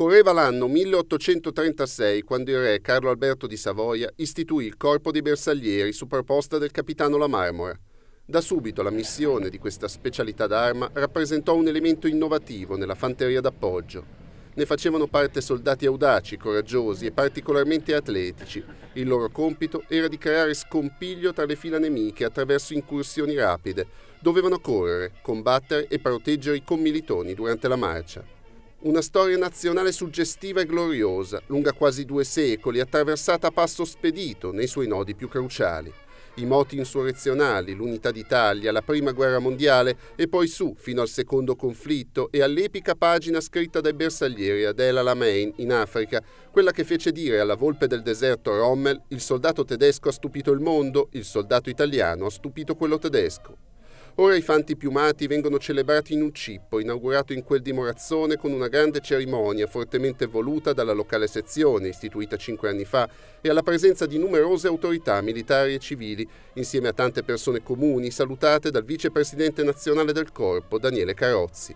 Correva l'anno 1836 quando il re Carlo Alberto di Savoia istituì il corpo dei bersaglieri su proposta del capitano La Marmora. Da subito la missione di questa specialità d'arma rappresentò un elemento innovativo nella fanteria d'appoggio. Ne facevano parte soldati audaci, coraggiosi e particolarmente atletici. Il loro compito era di creare scompiglio tra le fila nemiche attraverso incursioni rapide. Dovevano correre, combattere e proteggere i commilitoni durante la marcia. Una storia nazionale suggestiva e gloriosa, lunga quasi due secoli, attraversata a passo spedito nei suoi nodi più cruciali. I moti insurrezionali, l'unità d'Italia, la prima guerra mondiale e poi su fino al secondo conflitto e all'epica pagina scritta dai bersaglieri ad El Alamein in Africa, quella che fece dire alla volpe del deserto Rommel il soldato tedesco ha stupito il mondo, il soldato italiano ha stupito quello tedesco. Ora i fanti piumati vengono celebrati in un cippo, inaugurato in quel di Morazzone con una grande cerimonia fortemente voluta dalla locale sezione, istituita cinque anni fa, e alla presenza di numerose autorità militari e civili, insieme a tante persone comuni salutate dal vicepresidente nazionale del corpo, Daniele Carozzi.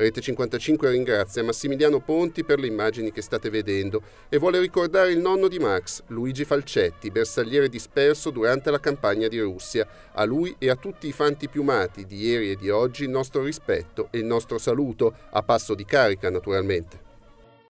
Rete 55 ringrazia Massimiliano Ponti per le immagini che state vedendo e vuole ricordare il nonno di Max, Luigi Falcetti, bersagliere disperso durante la campagna di Russia. A lui e a tutti i fanti piumati di ieri e di oggi il nostro rispetto e il nostro saluto, a passo di carica naturalmente.